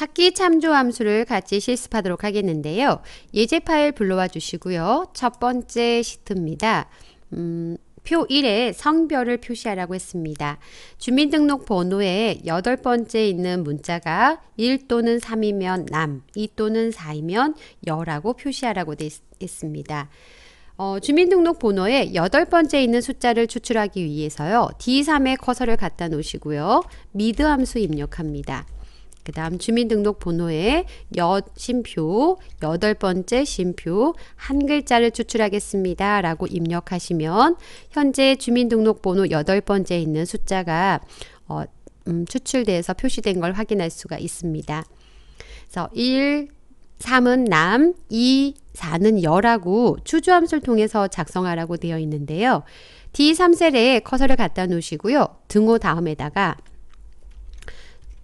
찾기 참조 함수를 같이 실습하도록 하겠는데요. 예제 파일 불러와 주시고요. 첫 번째 시트입니다. 음, 표 1에 성별을 표시하라고 했습니다. 주민등록번호에 여덟 번째 있는 문자가 1 또는 3이면 남, 2 또는 4이면 여라고 표시하라고 되어 있습니다. 어, 주민등록번호에 여덟 번째 있는 숫자를 추출하기 위해서요. D3에 커서를 갖다 놓으시고요. 미드 함수 입력합니다. 그 다음 주민등록번호에 여신표 여덟 번째 신표한 글자를 추출하겠습니다. 라고 입력하시면 현재 주민등록번호 여덟 번째 있는 숫자가 어, 음, 추출돼서 표시된 걸 확인할 수가 있습니다. 그래서 1, 3은 남, 2, 4는 여라고 추주함수를 통해서 작성하라고 되어 있는데요. D3셀에 커서를 갖다 놓으시고요. 등호 다음에다가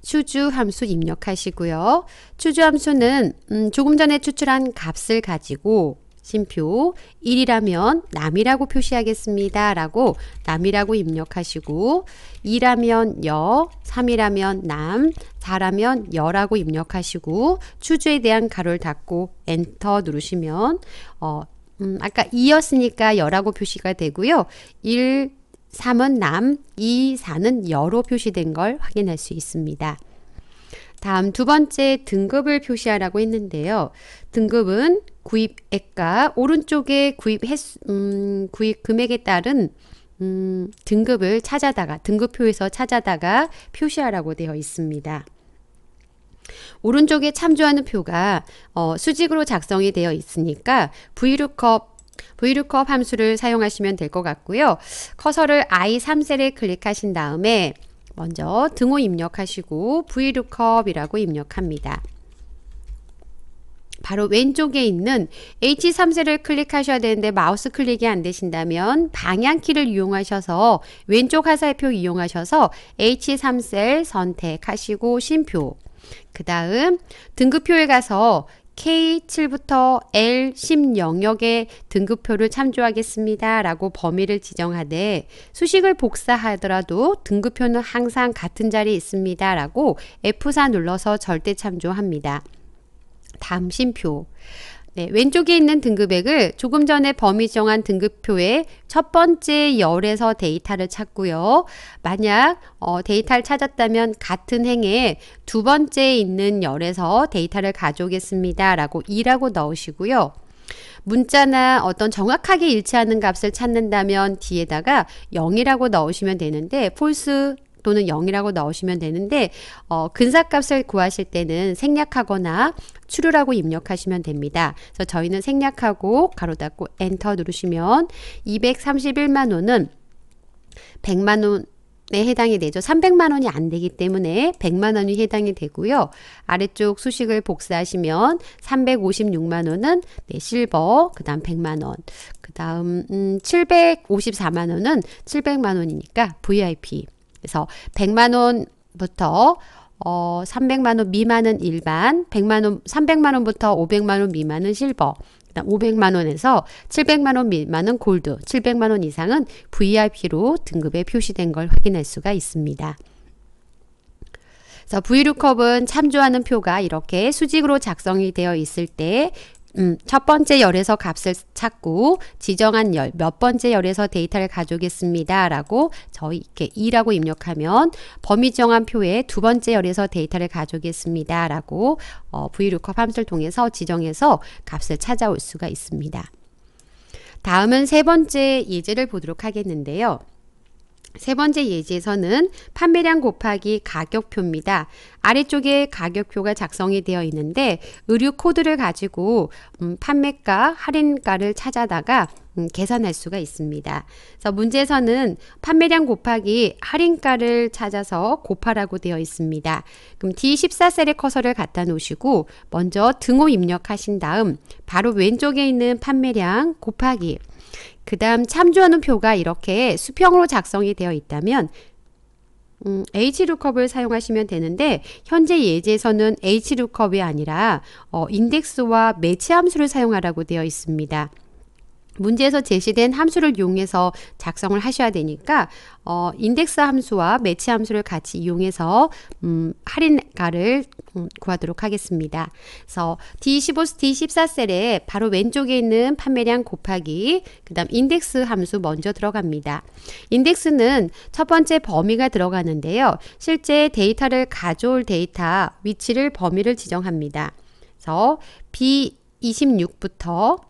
추주 함수 입력하시고요. 추주 함수는 음, 조금 전에 추출한 값을 가지고 심표 1이라면 남이라고 표시하겠습니다. 라고 남이라고 입력하시고 2라면 여, 3이라면 남, 4라면 여라고 입력하시고 추주에 대한 가로를 닫고 엔터 누르시면 어, 음, 아까 2였으니까 여라고 표시가 되고요. 1, 3은 남, 2, 4는 여로 표시된 걸 확인할 수 있습니다. 다음 두 번째 등급을 표시하라고 했는데요. 등급은 구입액과 오른쪽에 구입 횟수, 음, 구입 금액에 따른 음, 등급을 찾아다가 등급표에서 찾아다가 표시하라고 되어 있습니다. 오른쪽에 참조하는 표가 어, 수직으로 작성이 되어 있으니까 v l o o vlookup 함수를 사용하시면 될 것 같고요. 커서를 i3셀에 클릭하신 다음에 먼저 등호 입력하시고 vlookup이라고 입력합니다. 바로 왼쪽에 있는 H3셀을 클릭하셔야 되는데 마우스 클릭이 안 되신다면 방향키를 이용하셔서 왼쪽 하살표 이용하셔서 H3셀 선택하시고 심표 그 다음 등급표에 가서 K7부터 L10 영역의 등급표를 참조하겠습니다. 라고 범위를 지정하되 수식을 복사하더라도 등급표는 항상 같은 자리에 있습니다. 라고 F4 눌러서 절대 참조합니다. 다 심표 네, 왼쪽에 있는 등급액을 조금 전에 범위 정한 등급표의 첫 번째 열에서 데이터를 찾고요. 만약 어, 데이터를 찾았다면 같은 행에 두 번째에 있는 열에서 데이터를 가져오겠습니다. 라고 2라고 넣으시고요. 문자나 어떤 정확하게 일치하는 값을 찾는다면 뒤에다가 0이라고 넣으시면 되는데 false 또는 0이라고 넣으시면 되는데 어, 근사값을 구하실 때는 생략하거나 추류라고 입력하시면 됩니다. 그래서 저희는 생략하고 가로 닫고 엔터 누르시면 231만 원은 100만 원에 해당이 되죠. 300만 원이 안 되기 때문에 100만 원이 해당이 되고요. 아래쪽 수식을 복사하시면 356만 원은 네, 실버, 그다음 100만 원, 그다음 음, 754만 원은 700만 원이니까 VIP 그래서 100만 원부터 어, 300만 원 미만은 일반, 100만 원, 300만 원부터 500만 원 미만은 실버, 500만 원에서 700만 원 미만은 골드, 700만 원 이상은 VIP로 등급에 표시된 걸 확인할 수가 있습니다. 자, v l o o k 은 참조하는 표가 이렇게 수직으로 작성이 되어 있을 때 음, 첫 번째 열에서 값을 찾고 지정한 열, 몇 번째 열에서 데이터를 가져오겠습니다. 라고 저희 이렇게 2라고 입력하면 범위 정한 표에 두 번째 열에서 데이터를 가져오겠습니다. 라고 어, VLOOKUP 함수를 통해서 지정해서 값을 찾아올 수가 있습니다. 다음은 세 번째 예제를 보도록 하겠는데요. 세 번째 예제에서는 판매량 곱하기 가격표입니다. 아래쪽에 가격표가 작성이 되어 있는데 의류 코드를 가지고 음, 판매가 할인가를 찾아다가 음, 계산할 수가 있습니다. 그래서 문제에서는 판매량 곱하기 할인가를 찾아서 곱하라고 되어 있습니다. 그럼 D14셀에 커서를 갖다 놓으시고 먼저 등호 입력하신 다음 바로 왼쪽에 있는 판매량 곱하기 그 다음 참조하는 표가 이렇게 수평으로 작성이 되어 있다면 음, HLOOKUP을 사용하시면 되는데 현재 예제에서는 HLOOKUP이 아니라 어, 인덱스와 매치 함수를 사용하라고 되어 있습니다. 문제에서 제시된 함수를 이용해서 작성을 하셔야 되니까 어, 인덱스 함수와 매치 함수를 같이 이용해서 음, 할인가를 구하도록 하겠습니다. 그래서 D15, D14셀에 바로 왼쪽에 있는 판매량 곱하기 그 다음 인덱스 함수 먼저 들어갑니다. 인덱스는 첫 번째 범위가 들어가는데요. 실제 데이터를 가져올 데이터 위치를 범위를 지정합니다. 그래서 B26부터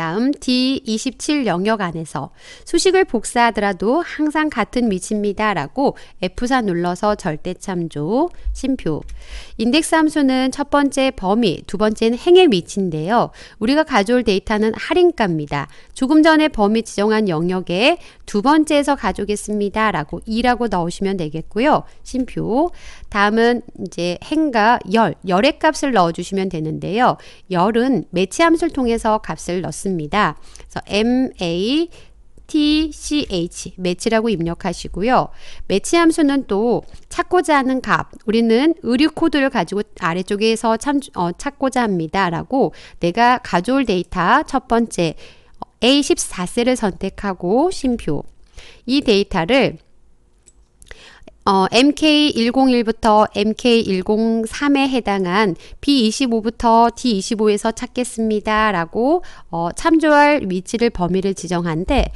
다음 D27 영역 안에서 수식을 복사하더라도 항상 같은 위치입니다. 라고 F4 눌러서 절대 참조, 심표. 인덱스 함수는 첫 번째 범위, 두 번째는 행의 위치인데요. 우리가 가져올 데이터는 할인값입니다. 조금 전에 범위 지정한 영역에 두 번째에서 가져오겠습니다. 라고 2라고 넣으시면 되겠고요. 심표. 다음은 이제 행과 열, 열의 값을 넣어주시면 되는데요. 열은 매치함수를 통해서 값을 넣습니다. 그래서 MA TCH 매치라고 입력하시고요. 매치 함수는 또 찾고자 하는 값 우리는 의류 코드를 가지고 아래쪽에서 참, 어, 찾고자 합니다. 라고 내가 가져올 데이터 첫 번째 어, A14셀을 선택하고 심표 이 데이터를 어, MK101부터 MK103에 해당한 B25부터 D25에서 찾겠습니다. 라고 어, 참조할 위치를 범위를 지정한데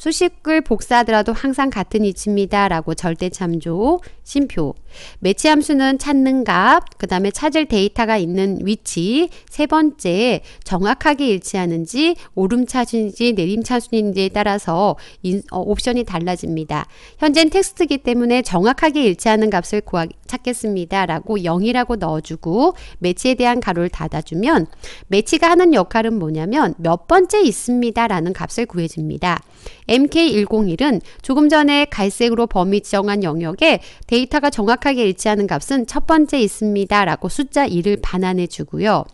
수식글 복사하더라도 항상 같은 이치입니다. 라고 절대참조, 심표. 매치함수는 찾는 값, 그 다음에 찾을 데이터가 있는 위치, 세 번째, 정확하게 일치하는지 오름차순인지 내림차순인지에 따라서 인, 어, 옵션이 달라집니다. 현재는 텍스트기 이 때문에 정확하게 일치하는 값을 구하, 찾겠습니다. 라고 0이라고 넣어주고 매치에 대한 가로를 닫아주면 매치가 하는 역할은 뭐냐면 몇 번째 있습니다. 라는 값을 구해줍니다. MK101은 조금 전에 갈색으로 범위 지정한 영역에 데이터가 정확하게 일치하는 값은 첫 번째 있습니다. 라고 숫자 2를 반환해 주고요.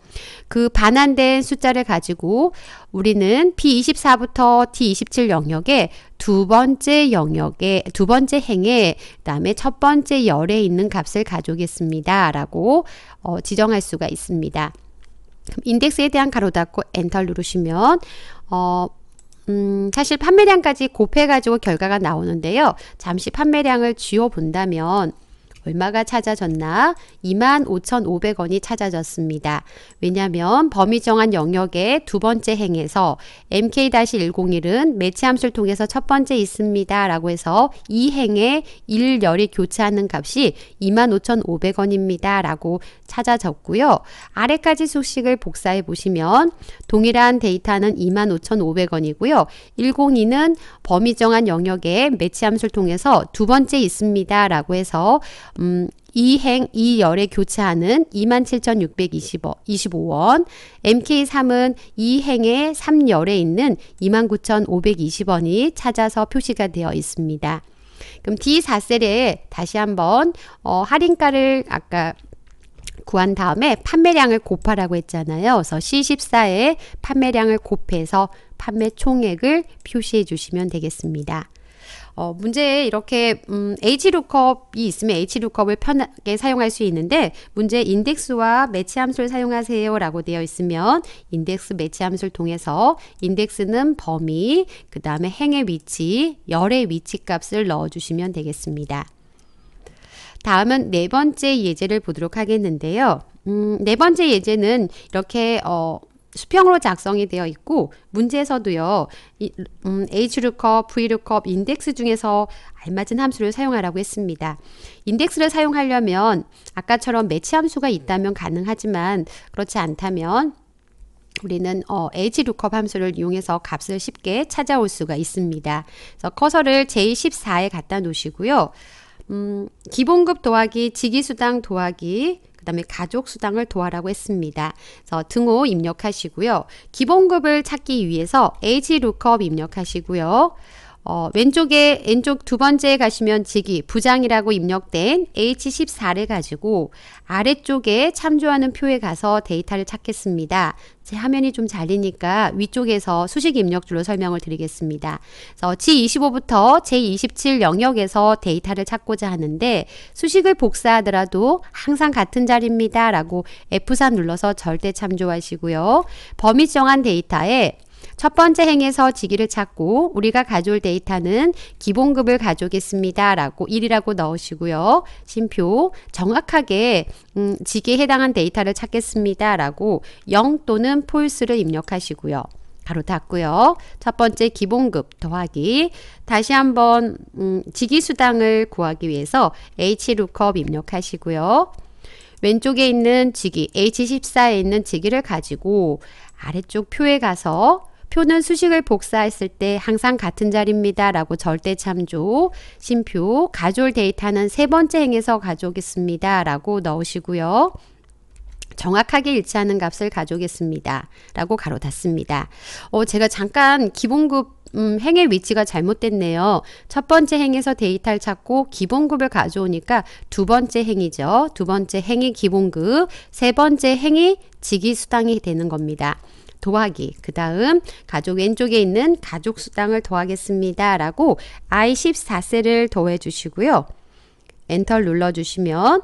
그 반환된 숫자를 가지고 우리는 P24부터 T27 영역에 두 번째 영역에 두 번째 행에 그다음에 첫 번째 열에 있는 값을 가져오겠습니다라고 어, 지정할 수가 있습니다. 인덱스에 대한 가로 닫고 엔터 누르시면 어, 음, 사실 판매량까지 곱해가지고 결과가 나오는데요. 잠시 판매량을 쥐어 본다면 얼마가 찾아졌나? 25,500원이 찾아졌습니다. 왜냐하면 범위 정한 영역의 두 번째 행에서 MK-101은 매치함수를 통해서 첫 번째 있습니다. 라고 해서 이 행에 1열이 교체하는 값이 25,500원입니다. 라고 찾아졌고요. 아래까지 수식을 복사해 보시면 동일한 데이터는 25,500원이고요. 102는 범위 정한 영역의 매치함수를 통해서 두 번째 있습니다. 라고 해서 음, 2행 2열에 교차하는 27,625원, MK3은 2행의 3열에 있는 29,520원이 찾아서 표시가 되어 있습니다. 그럼 D4셀에 다시 한번 어, 할인가를 아까 구한 다음에 판매량을 곱하라고 했잖아요. 그래서 C14에 판매량을 곱해서 판매 총액을 표시해 주시면 되겠습니다. 어, 문제에 이렇게 음, H룩업이 있으면 H룩업을 편하게 사용할 수 있는데 문제 인덱스와 매치 함수를 사용하세요 라고 되어 있으면 인덱스 매치 함수를 통해서 인덱스는 범위, 그 다음에 행의 위치, 열의 위치 값을 넣어주시면 되겠습니다. 다음은 네 번째 예제를 보도록 하겠는데요. 음, 네 번째 예제는 이렇게 어, 수평으로 작성이 되어 있고 문제에서도요. 음, h l o v l o 인덱스 중에서 알맞은 함수를 사용하라고 했습니다. 인덱스를 사용하려면 아까처럼 매치 함수가 있다면 가능하지만 그렇지 않다면 우리는 어, h l o 함수를 이용해서 값을 쉽게 찾아올 수가 있습니다. 그래서 커서를 J14에 갖다 놓으시고요. 음, 기본급 더하기 지기수당 더하기 그다음에 가족 수당을 도와라고 했습니다. 그래서 등호 입력하시고요. 기본급을 찾기 위해서 h lookup 입력하시고요. 어, 왼쪽에 왼쪽 두 번째에 가시면 직위 부장이라고 입력된 H14를 가지고 아래쪽에 참조하는 표에 가서 데이터를 찾겠습니다. 제 화면이 좀 잘리니까 위쪽에서 수식 입력줄로 설명을 드리겠습니다. 그래서 G25부터 J27 영역에서 데이터를 찾고자 하는데 수식을 복사하더라도 항상 같은 자리입니다. 라고 F3 눌러서 절대 참조하시고요. 범위 정한 데이터에 첫 번째 행에서 직위를 찾고 우리가 가져올 데이터는 기본급을 가져오겠습니다. 라고 1이라고 넣으시고요. 심표 정확하게 음, 직위에 해당한 데이터를 찾겠습니다. 라고 0 또는 폴스를 입력하시고요. 바로 닫고요. 첫 번째 기본급 더하기 다시 한번 음, 직위수당을 구하기 위해서 hlookup 입력하시고요. 왼쪽에 있는 직위 H14에 있는 직위를 가지고 아래쪽 표에 가서 표는 수식을 복사했을 때 항상 같은 자리입니다. 라고 절대 참조, 심표, 가졸 데이터는 세 번째 행에서 가져오겠습니다. 라고 넣으시고요. 정확하게 일치하는 값을 가져오겠습니다. 라고 가로 닫습니다. 어, 제가 잠깐 기본급 음, 행의 위치가 잘못됐네요. 첫 번째 행에서 데이터를 찾고 기본급을 가져오니까 두 번째 행이죠. 두 번째 행이 기본급, 세 번째 행이 직위수당이 되는 겁니다. 더하기 그 다음 가족 왼쪽에 있는 가족 수당을 더하겠습니다. 라고 I 14세를 더해 주시고요. 엔터 눌러 주시면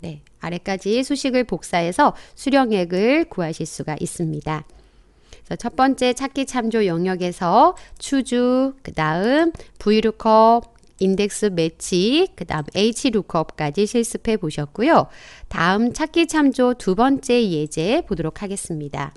네, 아래까지 수식을 복사해서 수령액을 구하실 수가 있습니다. 첫 번째 찾기 참조 영역에서 추주, 그 다음 브이루컵, 인덱스 매치, 그 다음 HLOOKUP까지 실습해 보셨고요. 다음 찾기 참조 두 번째 예제 보도록 하겠습니다.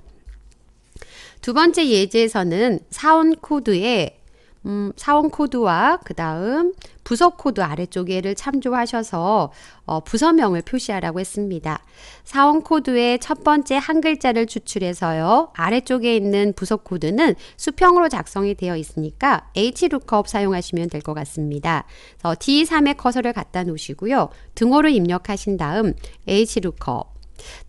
두 번째 예제에서는 사원 코드에 음, 사원 코드와 그 다음 부서 코드 아래쪽에를 참조하셔서 어, 부서명을 표시하라고 했습니다. 사원 코드의 첫 번째 한 글자를 추출해서요. 아래쪽에 있는 부서 코드는 수평으로 작성이 되어 있으니까 hlookup 사용하시면 될 것 같습니다. D3에 커서를 갖다 놓으시고요. 등호를 입력하신 다음 hlookup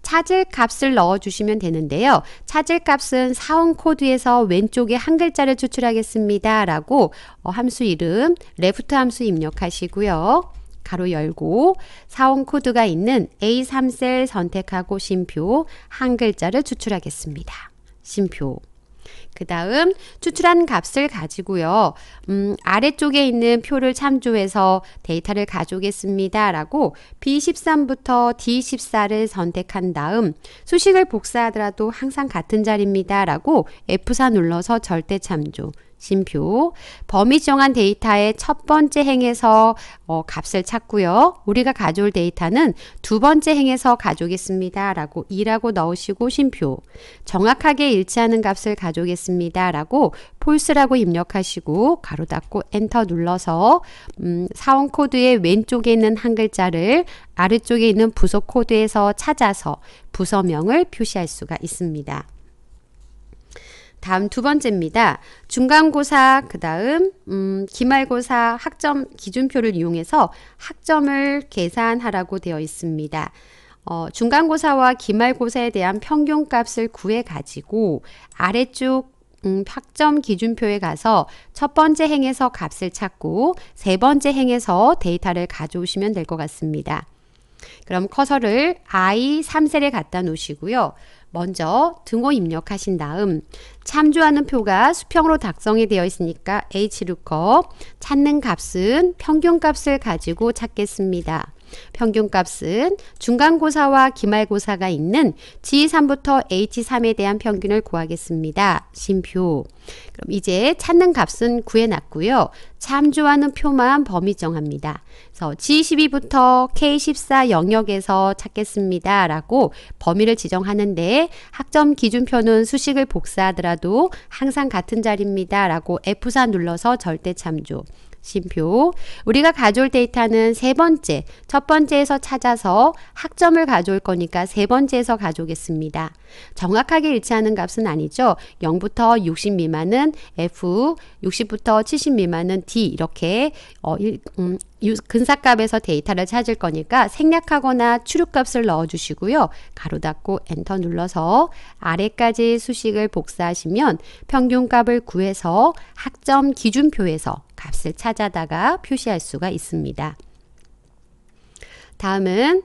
찾을 값을 넣어주시면 되는데요. 찾을 값은 사원 코드에서 왼쪽에 한 글자를 추출하겠습니다. 라고 어, 함수 이름, 레프트 함수 입력하시고요. 가로 열고 사원 코드가 있는 A3셀 선택하고 심표 한 글자를 추출하겠습니다. 심표 그 다음 추출한 값을 가지고요. 음, 아래쪽에 있는 표를 참조해서 데이터를 가져오겠습니다. 라고 B13부터 D14를 선택한 다음 수식을 복사하더라도 항상 같은 자리입니다. 라고 F4 눌러서 절대 참조 심표 범위 정한 데이터의 첫 번째 행에서 어, 값을 찾고요. 우리가 가져올 데이터는 두 번째 행에서 가져오겠습니다. 라고 2라고 넣으시고 심표 정확하게 일치하는 값을 가져오겠습니다. 라고 폴스라고 입력하시고 가로 닫고 엔터 눌러서 음, 사원 코드의 왼쪽에 있는 한 글자를 아래쪽에 있는 부서 코드에서 찾아서 부서명을 표시할 수가 있습니다. 다음 두 번째입니다. 중간고사, 그 다음 음, 기말고사 학점 기준표를 이용해서 학점을 계산하라고 되어 있습니다. 어, 중간고사와 기말고사에 대한 평균값을 구해가지고 아래쪽 음, 학점 기준표에 가서 첫 번째 행에서 값을 찾고 세 번째 행에서 데이터를 가져오시면 될 것 같습니다. 그럼 커서를 I3셀에 갖다 놓으시고요. 먼저 등호 입력하신 다음 참조하는 표가 수평으로 작성이 되어 있으니까 h l o o 찾는 값은 평균값을 가지고 찾겠습니다. 평균값은 중간고사와 기말고사가 있는 G3부터 H3에 대한 평균을 구하겠습니다. 심표. 그럼 이제 찾는 값은 구해놨고요. 참조하는 표만 범위 정합니다. 그래서 G12부터 K14 영역에서 찾겠습니다. 라고 범위를 지정하는데 학점 기준표는 수식을 복사하더라도 항상 같은 자리입니다. 라고 F4 눌러서 절대 참조. 심표. 우리가 가져올 데이터는 세 번째, 첫 번째에서 찾아서 학점을 가져올 거니까 세 번째에서 가져오겠습니다. 정확하게 일치하는 값은 아니죠. 0부터 60 미만은 F, 60부터 70 미만은 D 이렇게 어, 일, 음, 근사값에서 데이터를 찾을 거니까 생략하거나 추륙값을 넣어주시고요. 가로 닫고 엔터 눌러서 아래까지 수식을 복사하시면 평균값을 구해서 학점 기준표에서 값을 찾아다가 표시할 수가 있습니다. 다음은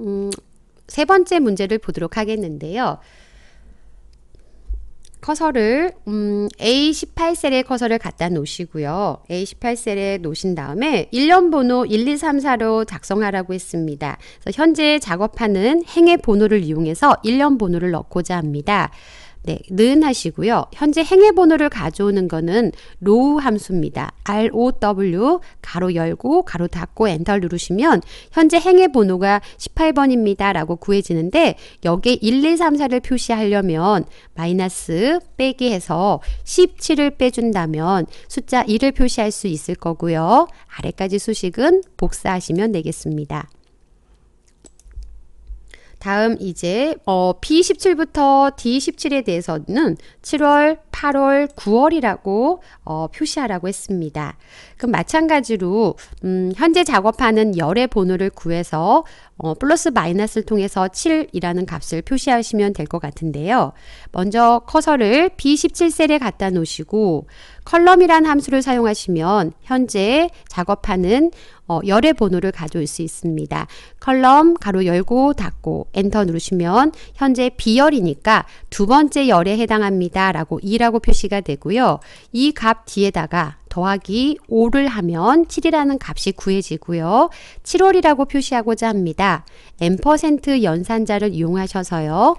음, 세 번째 문제를 보도록 하겠는데요. 커서를 음, A18셀에 커서를 갖다 놓으시고요. A18셀에 놓으신 다음에 1년 번호 1, 2, 3, 4로 작성하라고 했습니다. 현재 작업하는 행의 번호를 이용해서 1년 번호를 넣고자 합니다. 네, 는 하시고요. 현재 행의 번호를 가져오는 거는 row 함수입니다. row 가로 열고 가로 닫고 엔터 누르시면 현재 행의 번호가 18번입니다. 라고 구해지는데 여기에 1, 2, 3, 4를 표시하려면 마이너스 빼기 해서 17을 빼준다면 숫자 1을 표시할 수 있을 거고요. 아래까지 수식은 복사하시면 되겠습니다. 다음 이제 어, B17부터 D17에 대해서는 7월, 8월, 9월이라고 어, 표시하라고 했습니다. 그럼 마찬가지로 음, 현재 작업하는 열의 번호를 구해서 어, 플러스 마이너스를 통해서 7이라는 값을 표시하시면 될 것 같은데요. 먼저 커서를 B17셀에 갖다 놓으시고 컬럼이란 함수를 사용하시면 현재 작업하는 어, 열의 번호를 가져올 수 있습니다. 컬럼 가로 열고 닫고 엔터 누르시면 현재 B열이니까 두 번째 열에 해당합니다. 라고 2라고 표시가 되고요. 이 값 뒤에다가 더하기 5를 하면 7이라는 값이 구해지고요. 7월이라고 표시하고자 합니다. m% 연산자를 이용하셔서요.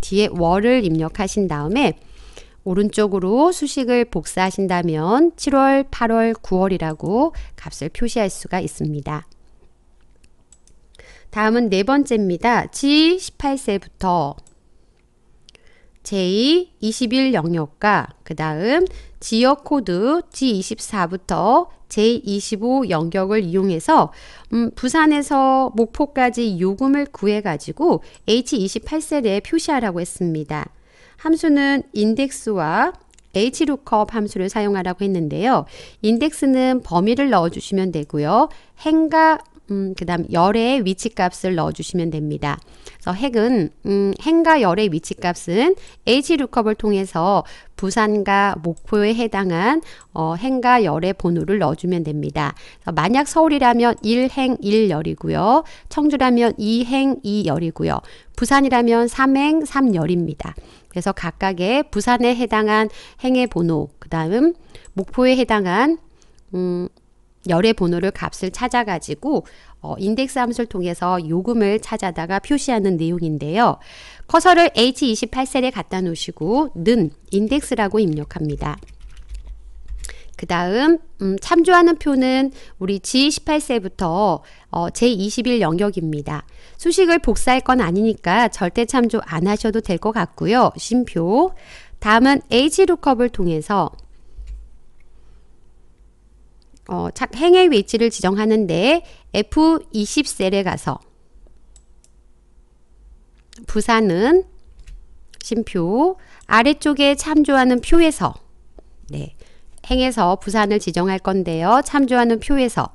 뒤에 월을 입력하신 다음에 오른쪽으로 수식을 복사하신다면 7월, 8월, 9월이라고 값을 표시할 수가 있습니다. 다음은 네 번째입니다. G18세부터 J21 영역과 그 다음 지역 코드 G24부터 J25 영역을 이용해서 음, 부산에서 목포까지 요금을 구해가지고 H28셀에 표시하라고 했습니다. 함수는 인덱스와 HLOOKUP 함수를 사용하라고 했는데요. 인덱스는 범위를 넣어주시면 되고요. 행과 음, 그 다음 열의 위치값을 넣어주시면 됩니다. 그래서 핵은 음, 행과 열의 위치값은 h l o o k 을 통해서 부산과 목포에 해당한 어, 행과 열의 번호를 넣어주면 됩니다. 만약 서울이라면 1행 1열이고요. 청주라면 2행 2열이고요. 부산이라면 3행 3열입니다. 그래서 각각의 부산에 해당한 행의 번호, 그 다음 목포에 해당한 음, 열의 번호를 값을 찾아가지고 어, 인덱스 함수를 통해서 요금을 찾아다가 표시하는 내용인데요. 커서를 H28셀에 갖다 놓으시고 는 인덱스라고 입력합니다. 그 다음 음, 참조하는 표는 우리 G18세부터 어, 제21 영역입니다. 수식을 복사할 건 아니니까 절대 참조 안 하셔도 될 것 같고요. 심표 다음은 H루컵을 통해서 어, 행의 위치를 지정하는데 F20 셀에 가서 부산은 심표 아래쪽에 참조하는 표에서 네, 행에서 부산을 지정할 건데요. 참조하는 표에서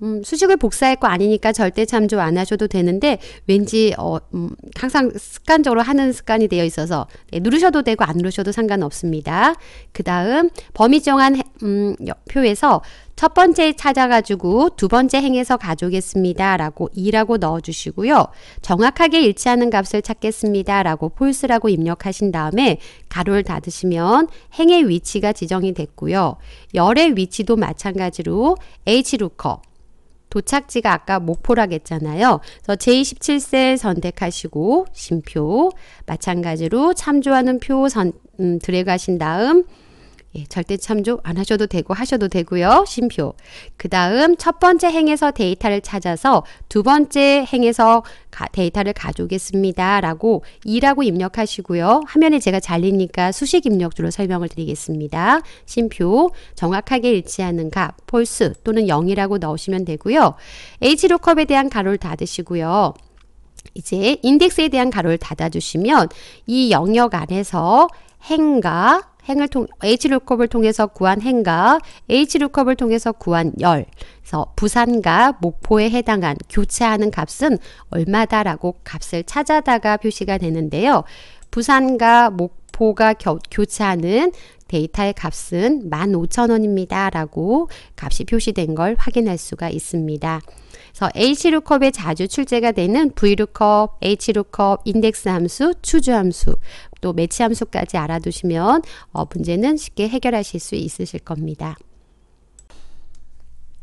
음, 수식을 복사할 거 아니니까 절대 참조 안 하셔도 되는데 왠지 어, 음, 항상 습관적으로 하는 습관이 되어 있어서 네, 누르셔도 되고 안 누르셔도 상관없습니다. 그 다음 범위 정한 음, 표에서 첫 번째 찾아가지고 두 번째 행에서 가져오겠습니다. 라고 2라고 넣어주시고요. 정확하게 일치하는 값을 찾겠습니다. 라고 폴스라고 입력하신 다음에 가로를 닫으시면 행의 위치가 지정이 됐고요. 열의 위치도 마찬가지로 HLOOKUP 도착지가 아까 목포라고 했잖아요. 제27셀 선택하시고 심표 마찬가지로 참조하는 표 선, 음, 드래그 하신 다음 예, 절대 참조 안 하셔도 되고 하셔도 되고요. 심표. 그 다음 첫 번째 행에서 데이터를 찾아서 두 번째 행에서 가, 데이터를 가져오겠습니다. 라고 2라고 입력하시고요. 화면에 제가 잘리니까 수식 입력주로 설명을 드리겠습니다. 심표 정확하게 일치하는 값 폴스 또는 0이라고 넣으시면 되고요. h로컵에 대한 가로를 닫으시고요. 이제 인덱스에 대한 가로를 닫아주시면 이 영역 안에서 행과 행을 통 H룩컵을 통해서 구한 행과 H룩컵을 통해서 구한 열. 그래서 부산과 목포에 해당한 교차하는 값은 얼마다라고 값을 찾아다가 표시가 되는데요. 부산과 목포가 겨, 교차하는 데이터의 값은 15,000원입니다. 라고 값이 표시된 걸 확인할 수가 있습니다. 그래서 H루컵에 자주 출제가 되는 V루컵, H루컵, 인덱스 함수, 추주 함수, 또 매치 함수까지 알아두시면 어, 문제는 쉽게 해결하실 수 있으실 겁니다.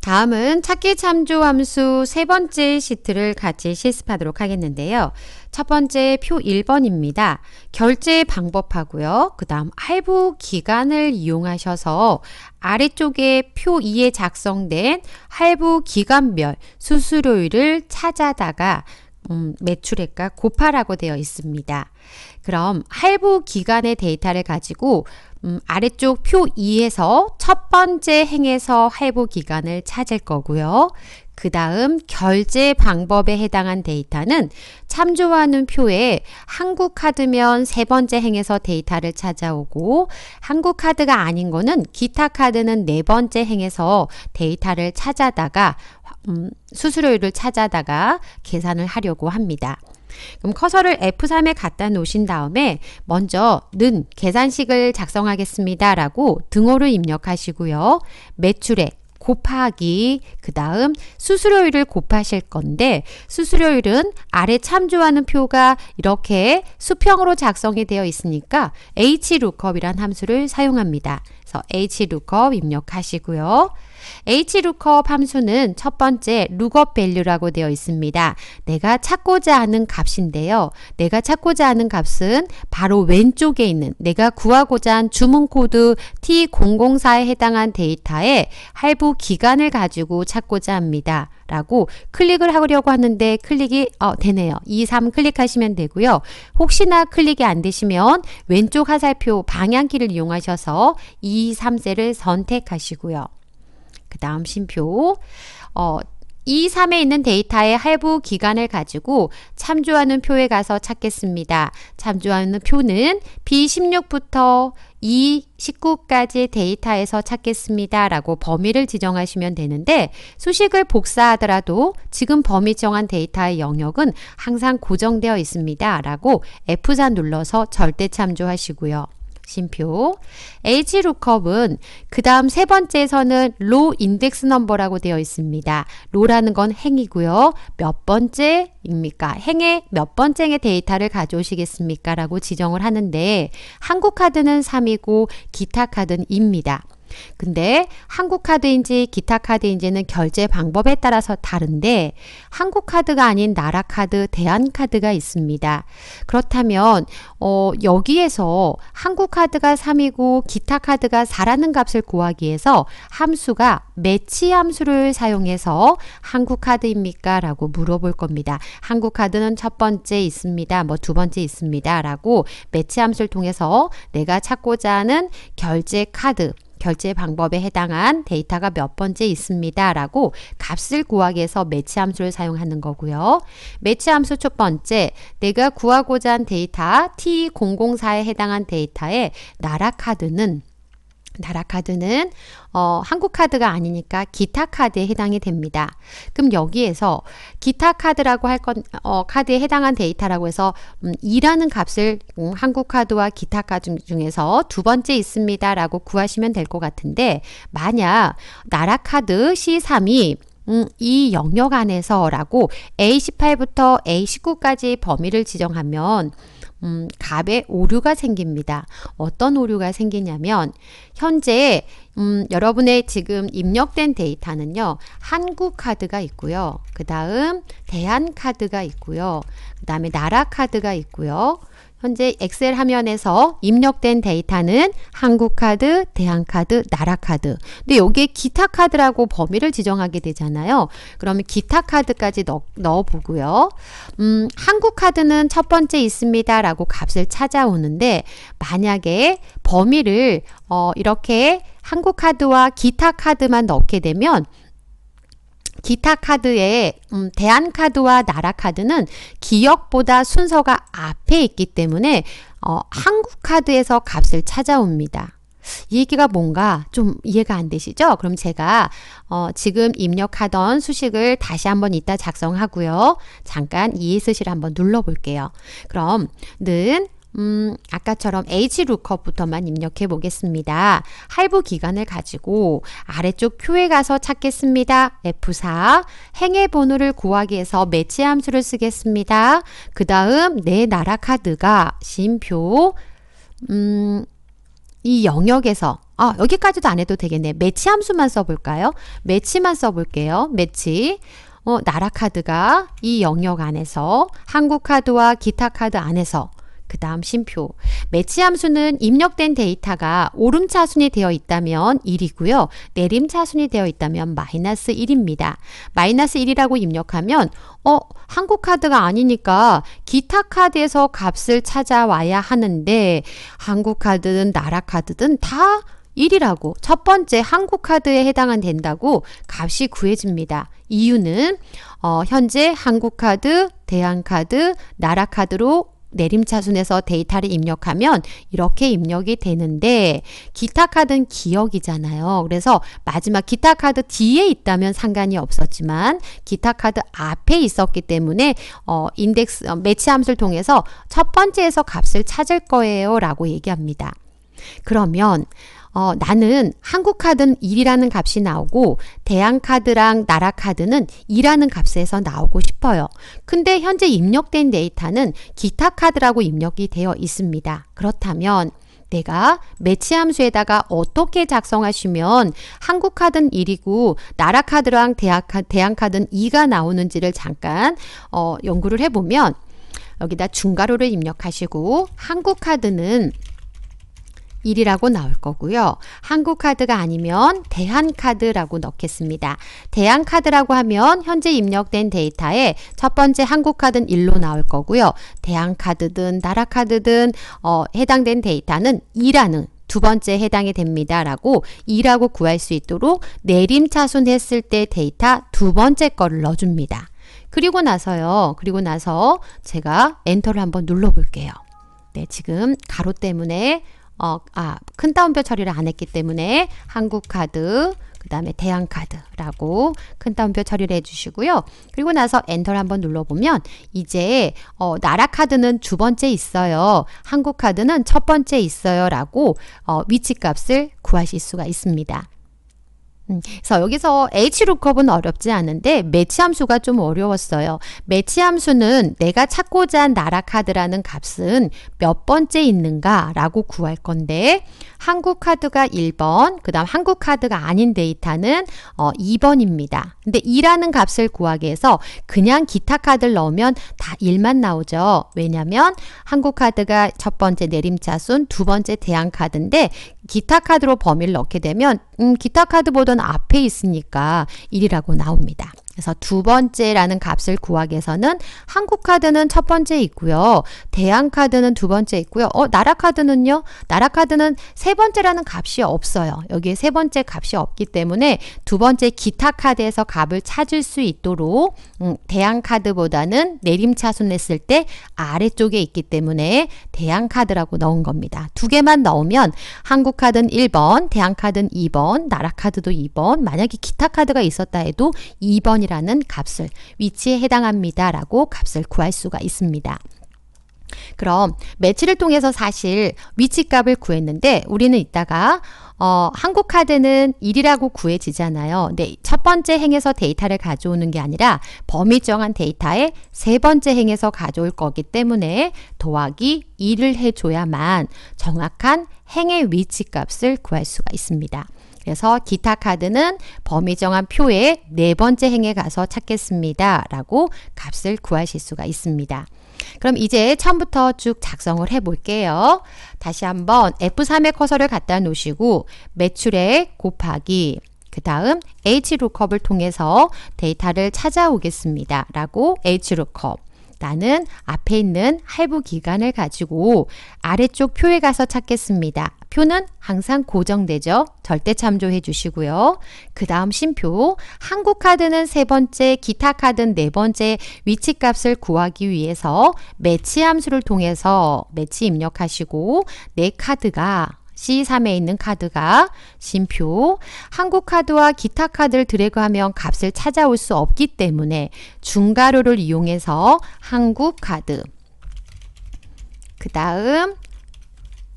다음은 찾기 참조 함수 세 번째 시트를 같이 실습하도록 하겠는데요. 첫 번째 표 1번입니다. 결제 방법하고요. 그 다음 할부 기간을 이용하셔서 아래쪽에 표 2에 작성된 할부 기간별 수수료율을 찾아다가 음, 매출액과 곱하라고 되어 있습니다. 그럼 할부 기간의 데이터를 가지고 음, 아래쪽 표 2에서 첫 번째 행에서 할부 기간을 찾을 거고요. 그 다음 결제 방법에 해당한 데이터는 참조하는 표에 한국카드면 세 번째 행에서 데이터를 찾아오고 한국카드가 아닌 거는 기타 카드는 네 번째 행에서 데이터를 찾아다가 음, 수수료율을 찾아다가 계산을 하려고 합니다. 그럼 커서를 F3에 갖다 놓으신 다음에 먼저 는 계산식을 작성하겠습니다. 라고 등호를 입력하시고요. 매출액 곱하기 그 다음 수수료율을 곱하실 건데 수수료율은 아래 참조하는 표가 이렇게 수평으로 작성이 되어 있으니까 h l o o k u p 이란 함수를 사용합니다. 그래서 hlookup 입력하시고요. hlookup 함수는 첫 번째 lookup value라고 되어 있습니다. 내가 찾고자 하는 값인데요. 내가 찾고자 하는 값은 바로 왼쪽에 있는 내가 구하고자 한 주문 코드 T004에 해당한 데이터의 할부 기간을 가지고 찾고자 합니다. 라고 클릭을 하려고 하는데 클릭이 어, 되네요. 2, 3 클릭하시면 되고요. 혹시나 클릭이 안 되시면 왼쪽 하살표 방향키를 이용하셔서 2, 3셀을 선택하시고요. 그 다음 심표 어, 2, 3에 있는 데이터의 할부 기간을 가지고 참조하는 표에 가서 찾겠습니다. 참조하는 표는 B16부터 E19까지 데이터에서 찾겠습니다. 라고 범위를 지정하시면 되는데 수식을 복사하더라도 지금 범위 정한 데이터의 영역은 항상 고정되어 있습니다. 라고 F4 눌러서 절대 참조하시고요. 심표. age 은그 다음 세 번째에서는 low i n d 라고 되어 있습니다. l 라는건 행이고요. 몇 번째입니까? 행의 몇 번째의 데이터를 가져오시겠습니까? 라고 지정을 하는데 한국 카드는 3이고 기타 카드는 입니다 근데 한국 카드인지 기타 카드인지는 결제 방법에 따라서 다른데 한국 카드가 아닌 나라 카드, 대한 카드가 있습니다. 그렇다면 어, 여기에서 한국 카드가 3이고 기타 카드가 4라는 값을 구하기 위해서 함수가 매치 함수를 사용해서 한국 카드입니까? 라고 물어볼 겁니다. 한국 카드는 첫 번째 있습니다. 뭐 두 번째 있습니다. 라고 매치 함수를 통해서 내가 찾고자 하는 결제 카드 결제 방법에 해당한 데이터가 몇 번째 있습니다. 라고 값을 구하기에서 매치 함수를 사용하는 거고요. 매치 함수 첫 번째, 내가 구하고자 한 데이터 T004에 해당한 데이터의 나라 카드는 나라 카드는 어, 한국 카드가 아니니까 기타 카드에 해당이 됩니다. 그럼 여기에서 기타 카드라고 할 건, 어, 카드에 해당한 데이터라고 해서 음, 2라는 값을 음, 한국 카드와 기타 카드 중에서 두 번째 있습니다. 라고 구하시면 될 것 같은데 만약 나라 카드 C3이 음, 이 영역 안에서 라고 A18부터 A19까지 범위를 지정하면 음, 갑에 오류가 생깁니다. 어떤 오류가 생기냐면 현재 음, 여러분의 지금 입력된 데이터는요. 한국 카드가 있고요. 그 다음 대한 카드가 있고요. 그 다음에 나라 카드가 있고요. 현재 엑셀 화면에서 입력된 데이터는 한국카드, 대한카드, 나라카드. 근데 여기에 기타카드라고 범위를 지정하게 되잖아요. 그러면 기타카드까지 넣어 보고요. 음, 한국카드는 첫 번째 있습니다라고 값을 찾아오는데 만약에 범위를 어, 이렇게 한국카드와 기타카드만 넣게 되면 기타 카드에 음, 대한카드와 나라카드는 기역보다 순서가 앞에 있기 때문에 어, 한국카드에서 값을 찾아옵니다. 이 얘기가 뭔가 좀 이해가 안 되시죠? 그럼 제가 어, 지금 입력하던 수식을 다시 한번 이따 작성하고요. 잠깐 이해스실 한번 눌러볼게요. 그럼 는 음, 아까처럼 HLOOKUP부터만 입력해 보겠습니다. 할부 기간을 가지고 아래쪽 Q에 가서 찾겠습니다. F4 행의 번호를 구하기 위해서 매치 함수를 쓰겠습니다. 그 다음 내 나라 카드가 심표 음, 이 영역에서 아, 여기까지도 안 해도 되겠네. 매치 함수만 써볼까요? 매치만 써볼게요. 매치. 어, 나라 카드가 이 영역 안에서 한국 카드와 기타 카드 안에서 그 다음 심표. 매치 함수는 입력된 데이터가 오름차순이 되어 있다면 1이고요. 내림차순이 되어 있다면 마이너스 1입니다. 마이너스 1이라고 입력하면 어? 한국 카드가 아니니까 기타 카드에서 값을 찾아와야 하는데 한국 카드든 나라 카드든 다 1이라고 첫 번째 한국 카드에 해당한 된다고 값이 구해집니다. 이유는 어, 현재 한국 카드, 대한 카드, 나라 카드로 내림차순에서 데이터를 입력하면 이렇게 입력이 되는데 기타 카드는 기억이잖아요. 그래서 마지막 기타 카드 뒤에 있다면 상관이 없었지만 기타 카드 앞에 있었기 때문에 어, 인덱스 어, 매치 함수를 통해서 첫 번째에서 값을 찾을 거예요 라고 얘기합니다. 그러면 어, 나는 한국카드는 1이라는 값이 나오고 대한카드랑 나라카드는 2라는 값에서 나오고 싶어요. 근데 현재 입력된 데이터는 기타카드라고 입력이 되어 있습니다. 그렇다면 내가 매치 함수에다가 어떻게 작성하시면 한국카드는 1이고 나라카드랑 대한카드는 2가 나오는지를 잠깐 어, 연구를 해보면 여기다 중괄호를 입력하시고 한국카드는 1이라고 나올 거고요. 한국카드가 아니면 대한카드라고 넣겠습니다. 대한카드라고 하면 현재 입력된 데이터에 첫 번째 한국카드는 1로 나올 거고요. 대한카드든 나라카드든 어, 해당된 데이터는 2라는 두 번째 해당이 됩니다. 라고 2라고 구할 수 있도록 내림차순 했을 때 데이터 두 번째 거를 넣어줍니다. 그리고 나서요. 그리고 나서 제가 엔터를 한번 눌러볼게요. 네, 지금 가로 때문에 어, 아, 큰 따옴표 처리를 안 했기 때문에 한국카드, 그 다음에 대한카드라고 큰 따옴표 처리를 해주시고요. 그리고 나서 엔터를 한번 눌러보면 이제 어, 나라카드는 두 번째 있어요. 한국카드는 첫 번째 있어요. 라고 어, 위치값을 구하실 수가 있습니다. 음, 그래서 여기서 H u p 은 어렵지 않은데 매치 함수가 좀 어려웠어요. 매치 함수는 내가 찾고자 한 나라 카드라는 값은 몇 번째 있는가라고 구할 건데 한국 카드가 1번, 그 다음 한국 카드가 아닌 데이터는 어, 2번입니다. 근데 2라는 값을 구하기 위해서 그냥 기타 카드를 넣으면 다 1만 나오죠. 왜냐면 한국 카드가 첫 번째 내림차순, 두 번째 대항 카드인데 기타 카드로 범위를 넣게 되면 음, 기타 카드보다는 앞에 있으니까 1이라고 나옵니다. 그래서 두 번째라는 값을 구하기에서는 한국 카드는 첫 번째 있고요. 대한 카드는 두 번째 있고요. 어, 나라 카드는요? 나라 카드는 세 번째라는 값이 없어요. 여기에 세 번째 값이 없기 때문에 두 번째 기타 카드에서 값을 찾을 수 있도록 음, 대한 카드보다는 내림차순 했을 때 아래쪽에 있기 때문에 대한 카드라고 넣은 겁니다. 두 개만 넣으면 한국 카드는 1번, 대한 카드는 2번, 나라 카드도 2번, 만약에 기타 카드가 있었다 해도 2번이 원이라는 값을 위치에 해당합니다라고 값을 구할 수가 있습니다. 그럼 매치를 통해서 사실 위치값을 구했는데 우리는 이따가 어, 한국 카드는 1이라고 구해지잖아요. 근첫 번째 행에서 데이터를 가져오는 게 아니라 범위 정한 데이터의 세 번째 행에서 가져올 거기 때문에 도하기 2를 해줘야만 정확한 행의 위치값을 구할 수가 있습니다. 그래서 기타 카드는 범위 정한 표의 네 번째 행에 가서 찾겠습니다. 라고 값을 구하실 수가 있습니다. 그럼 이제 처음부터 쭉 작성을 해 볼게요. 다시 한번 F3의 커서를 갖다 놓으시고 매출액 곱하기 그 다음 HLOOKUP을 통해서 데이터를 찾아오겠습니다. 라고 HLOOKUP 나는 앞에 있는 할부 기간을 가지고 아래쪽 표에 가서 찾겠습니다. 표는 항상 고정되죠. 절대 참조해 주시고요. 그 다음 심표, 한국 카드는 세 번째, 기타 카드는 네 번째 위치값을 구하기 위해서 매치 함수를 통해서 매치 입력하시고 내 카드가 C3에 있는 카드가 심표, 한국 카드와 기타 카드를 드래그하면 값을 찾아올 수 없기 때문에 중괄호를 이용해서 한국 카드, 그 다음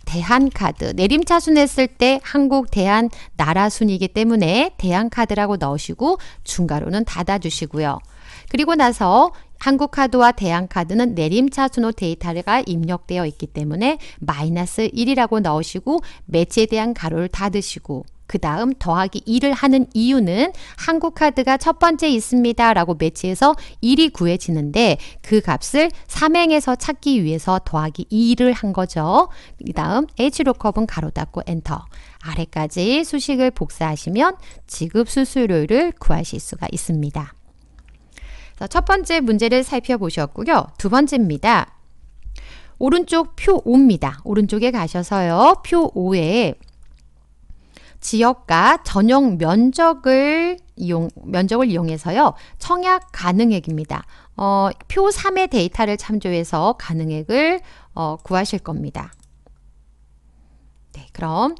대한카드 내림차순 했을 때 한국 대한 나라 순이기 때문에 대한카드라고 넣으시고 중괄호는 닫아주시고요. 그리고 나서 한국카드와 대한카드는 내림차순호 데이터가 입력되어 있기 때문에 마이너스 1이라고 넣으시고 매치에 대한 가로를 닫으시고 그 다음 더하기 2를 하는 이유는 한국 카드가 첫 번째 있습니다. 라고 매치해서 1이 구해지는데 그 값을 삼행에서 찾기 위해서 더하기 2를 한 거죠. 그 다음 H로컵은 가로 닫고 엔터. 아래까지 수식을 복사하시면 지급 수수료를 구하실 수가 있습니다. 첫 번째 문제를 살펴보셨고요. 두 번째입니다. 오른쪽 표 5입니다. 오른쪽에 가셔서요. 표 5에 지역과 전용 면적을 이용 면적을 이용해서요. 청약 가능액입니다. 어, 표 3의 데이터를 참조해서 가능액을 어, 구하실 겁니다. 네, 그럼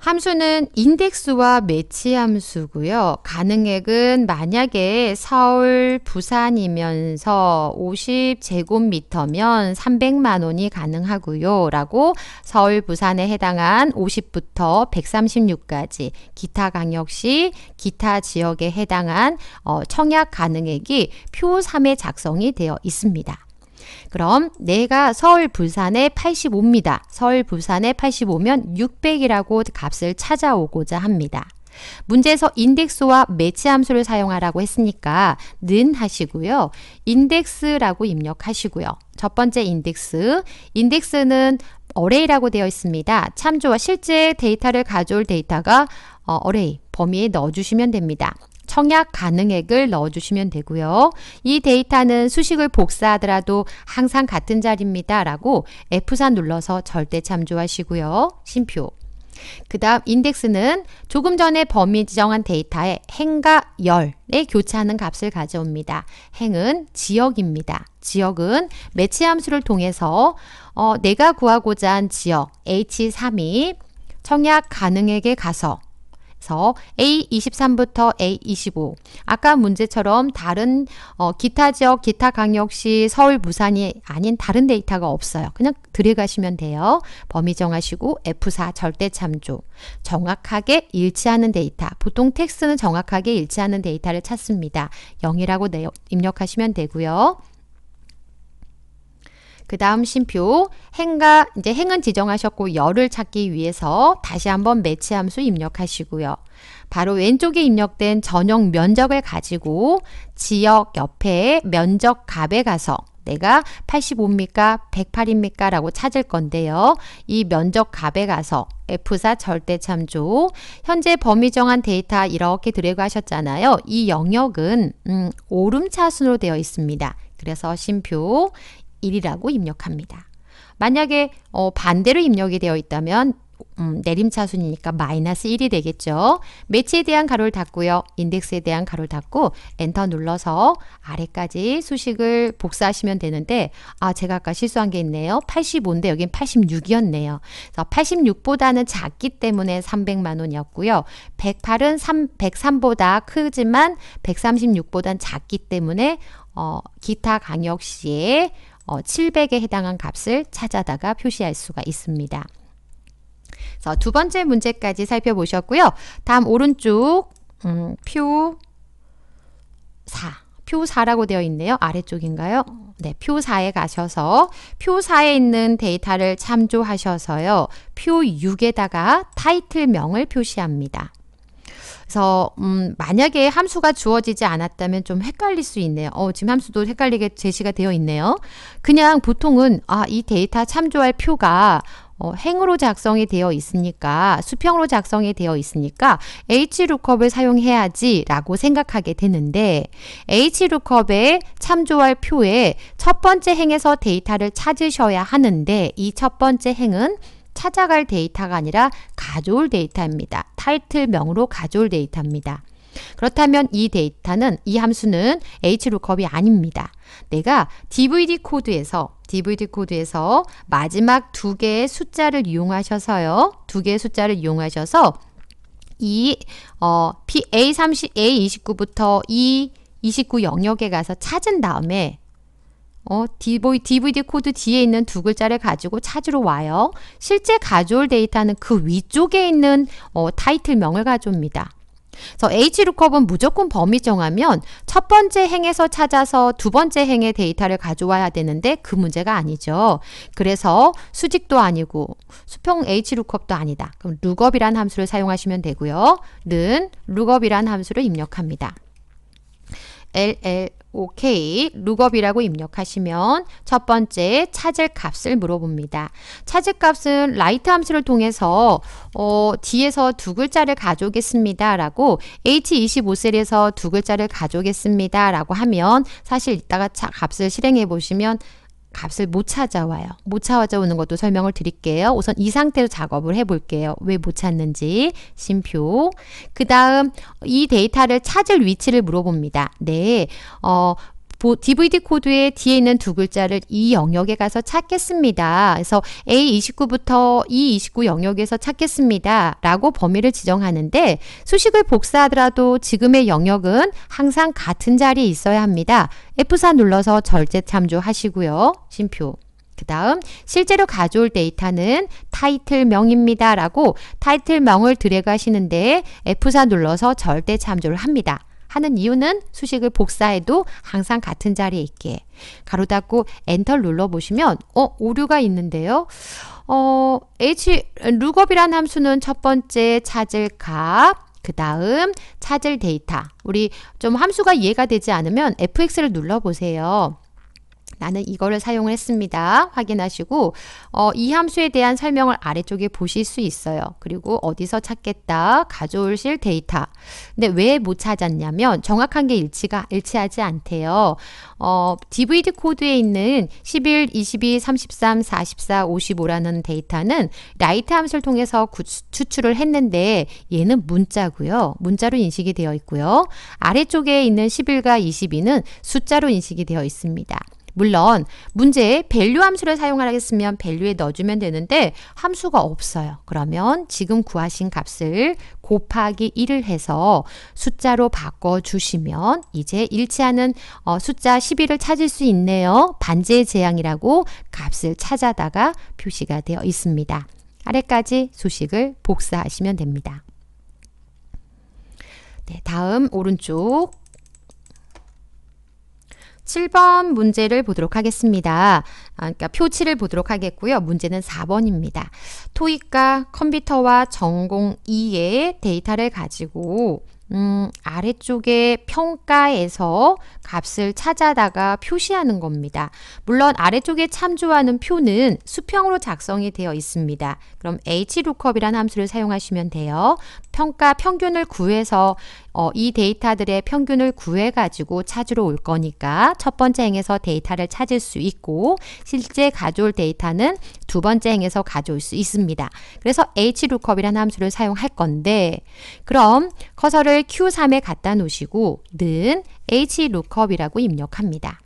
함수는 인덱스와 매치 함수고요. 가능액은 만약에 서울, 부산이면서 50제곱미터면 300만 원이 가능하고요. 라고 서울, 부산에 해당한 50부터 136까지 기타 강역시, 기타 지역에 해당한 어, 청약 가능액이 표 3에 작성이 되어 있습니다. 그럼 내가 서울 부산에 85입니다. 서울 부산에 85면 600이라고 값을 찾아오고자 합니다. 문제에서 인덱스와 매치 함수를 사용하라고 했으니까 는 하시고요. 인덱스라고 입력하시고요. 첫 번째 인덱스, 인덱스는 a r r a y 라고 되어 있습니다. 참조와 실제 데이터를 가져올 데이터가 어 array 범위에 넣어주시면 됩니다. 청약 가능액을 넣어주시면 되고요. 이 데이터는 수식을 복사하더라도 항상 같은 자리입니다. 라고 F4 눌러서 절대 참조하시고요. 심표. 그 다음 인덱스는 조금 전에 범위 지정한 데이터에 행과 열에 교차하는 값을 가져옵니다. 행은 지역입니다. 지역은 매치 함수를 통해서 어, 내가 구하고자 한 지역 H3이 청약 가능액에 가서 서 A23부터 A25 아까 문제처럼 다른 어, 기타 지역, 기타 강역시, 서울, 부산이 아닌 다른 데이터가 없어요. 그냥 들어가시면 돼요. 범위 정하시고 F4 절대 참조 정확하게 일치하는 데이터 보통 텍스트는 정확하게 일치하는 데이터를 찾습니다. 0이라고 입력하시면 되고요. 그 다음 심표 행과 이제 행은 지정하셨고 열을 찾기 위해서 다시 한번 매치 함수 입력하시고요. 바로 왼쪽에 입력된 전용 면적을 가지고 지역 옆에 면적 값에 가서 내가 85입니까? 108입니까? 라고 찾을 건데요. 이 면적 값에 가서 F4 절대 참조 현재 범위 정한 데이터 이렇게 드래그 하셨잖아요. 이 영역은 음, 오름차순으로 되어 있습니다. 그래서 심표 1이라고 입력합니다. 만약에 어, 반대로 입력이 되어 있다면 음, 내림차순이니까 마이너스 1이 되겠죠. 매치에 대한 가로를 닫고요. 인덱스에 대한 가로를 닫고 엔터 눌러서 아래까지 수식을 복사하시면 되는데 아 제가 아까 실수한 게 있네요. 85인데 여긴 86이었네요. 그래서 86보다는 작기 때문에 300만 원이었고요. 108은 3, 103보다 크지만 136보단 작기 때문에 어, 기타 강역시에 700에 어, 해당한 값을 찾아다가 표시할 수가 있습니다. 그래서 두 번째 문제까지 살펴보셨고요. 다음 오른쪽 음, 표 4, 표 4라고 되어 있네요. 아래쪽인가요? 네, 표 4에 가셔서 표 4에 있는 데이터를 참조하셔서요. 표 6에다가 타이틀명을 표시합니다. 그래서 음, 만약에 함수가 주어지지 않았다면 좀 헷갈릴 수 있네요. 어, 지금 함수도 헷갈리게 제시가 되어 있네요. 그냥 보통은 아, 이 데이터 참조할 표가 어, 행으로 작성이 되어 있으니까 수평으로 작성이 되어 있으니까 HLOOKUP을 사용해야지 라고 생각하게 되는데 HLOOKUP에 참조할 표에 첫 번째 행에서 데이터를 찾으셔야 하는데 이 첫 번째 행은 찾아갈 데이터가 아니라 가져올 데이터입니다. 타이틀명으로 가져올 데이터입니다. 그렇다면 이 데이터는 이 함수는 hlookup이 아닙니다. 내가 DVD 코드에서 DVD 코드에서 마지막 두 개의 숫자를 이용하셔서요. 두 개의 숫자를 이용하셔서 이 어, P A30 A29부터 E29 영역에 가서 찾은 다음에 어, DVD 코드 뒤에 있는 두 글자를 가지고 찾으러 와요. 실제 가져올 데이터는 그 위쪽에 있는 어, 타이틀명을 가져옵니다. 그래서 HLOOKUP은 무조건 범위 정하면 첫 번째 행에서 찾아서 두 번째 행의 데이터를 가져와야 되는데 그 문제가 아니죠. 그래서 수직도 아니고 수평 HLOOKUP도 아니다. 그럼 LOOKUP이란 함수를 사용하시면 되고요. 는 LOOKUP이란 함수를 입력합니다. LL 오케이. 룩업이라고 입력하시면 첫 번째 찾을 값을 물어봅니다. 찾을 값은 라이트 함수를 통해서 어, D에서 두 글자를 가져오겠습니다. 라고 H25셀에서 두 글자를 가져오겠습니다. 라고 하면 사실 이따가 값을 실행해 보시면 값을 못 찾아와요. 못 찾아오는 것도 설명을 드릴게요. 우선 이 상태로 작업을 해볼게요. 왜 못 찾는지 심표. 그 다음 이 데이터를 찾을 위치를 물어봅니다. 네, 어, DVD 코드의 뒤에 있는 두 글자를 이 영역에 가서 찾겠습니다. 그래서 A29부터 E29 영역에서 찾겠습니다. 라고 범위를 지정하는데 수식을 복사하더라도 지금의 영역은 항상 같은 자리에 있어야 합니다. F4 눌러서 절제 참조하시고요. 심표. 그 다음 실제로 가져올 데이터는 타이틀명입니다 라고 타이틀명을 드래그 하시는데 F4 눌러서 절대 참조를 합니다. 하는 이유는 수식을 복사해도 항상 같은 자리에 있게. 가로 닫고 엔터를 눌러보시면 어 오류가 있는데요. 어, h 룩업이란 함수는 첫 번째 찾을 값, 그 다음 찾을 데이터. 우리 좀 함수가 이해가 되지 않으면 fx를 눌러보세요. 나는 이거를 사용을 했습니다. 확인하시고 어, 이 함수에 대한 설명을 아래쪽에 보실 수 있어요. 그리고 어디서 찾겠다, 가져오실 데이터. 근데 왜 못 찾았냐면 정확한 게 일치가 일치하지 않대요. 어, DVD 코드에 있는 11, 22, 33, 44, 55라는 데이터는 라이트 함수를 통해서 구, 추출을 했는데 얘는 문자고요. 문자로 인식이 되어 있고요. 아래쪽에 있는 11과 22는 숫자로 인식이 되어 있습니다. 물론 문제에 밸류 함수를 사용하겠으면 밸류에 넣어주면 되는데 함수가 없어요. 그러면 지금 구하신 값을 곱하기 1을 해서 숫자로 바꿔주시면 이제 일치하는 어, 숫자 11을 찾을 수 있네요. 반지의 재앙이라고 값을 찾아다가 표시가 되어 있습니다. 아래까지 수식을 복사하시면 됩니다. 네, 다음 오른쪽 7번 문제를 보도록 하겠습니다. 아, 그러니까 표치를 보도록 하겠고요. 문제는 4번입니다. 토익과 컴퓨터와 전공 2의 데이터를 가지고 음, 아래쪽에 평가에서 값을 찾아다가 표시하는 겁니다. 물론 아래쪽에 참조하는 표는 수평으로 작성이 되어 있습니다. 그럼 hlookup 이라는 함수를 사용하시면 돼요. 평가 평균을 구해서 어, 이 데이터들의 평균을 구해가지고 찾으러 올 거니까 첫 번째 행에서 데이터를 찾을 수 있고 실제 가져올 데이터는 두 번째 행에서 가져올 수 있습니다. 그래서 h l o o k u p 이라는 함수를 사용할 건데 그럼 커서를 Q3에 갖다 놓으시고 는 hlookup 이라고 입력합니다.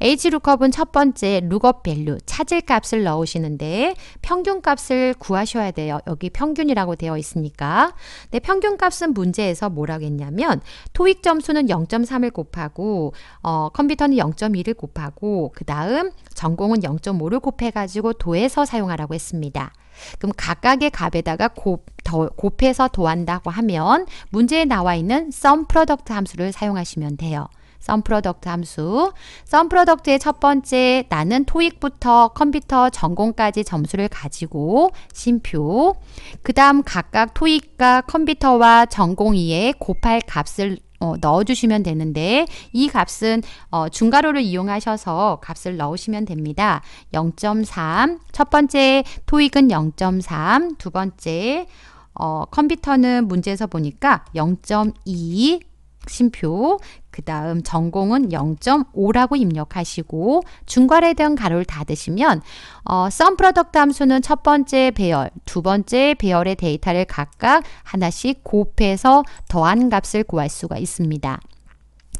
h l o o k 은첫 번째 l o o k 밸류, 찾을 값을 넣으시는데 평균 값을 구하셔야 돼요. 여기 평균이라고 되어 있으니까. 근데 평균 값은 문제에서 뭐라고 했냐면 토익 점수는 0.3을 곱하고 어, 컴퓨터는 0.1을 곱하고 그 다음 전공은 0.5를 곱해가지고 도에서 사용하라고 했습니다. 그럼 각각의 값에다가 곱, 더, 곱해서 더한다고 하면 문제에 나와 있는 sum product 함수를 사용하시면 돼요. 썸프로덕트 함수 썸프로덕트의 첫 번째 나는 토익부터 컴퓨터 전공까지 점수를 가지고 심표 그 다음 각각 토익과 컴퓨터와 전공이에 곱할 값을 어, 넣어주시면 되는데 이 값은 어, 중괄호를 이용하셔서 값을 넣으시면 됩니다. 0.3첫 번째 토익은 0.3두 번째 어, 컴퓨터는 문제에서 보니까 0.2 심표 그 다음 전공은 0.5라고 입력하시고 중괄에 대한 가로를 닫으시면 어, 썸프로덕트 함수는 첫 번째 배열, 두 번째 배열의 데이터를 각각 하나씩 곱해서 더한 값을 구할 수가 있습니다.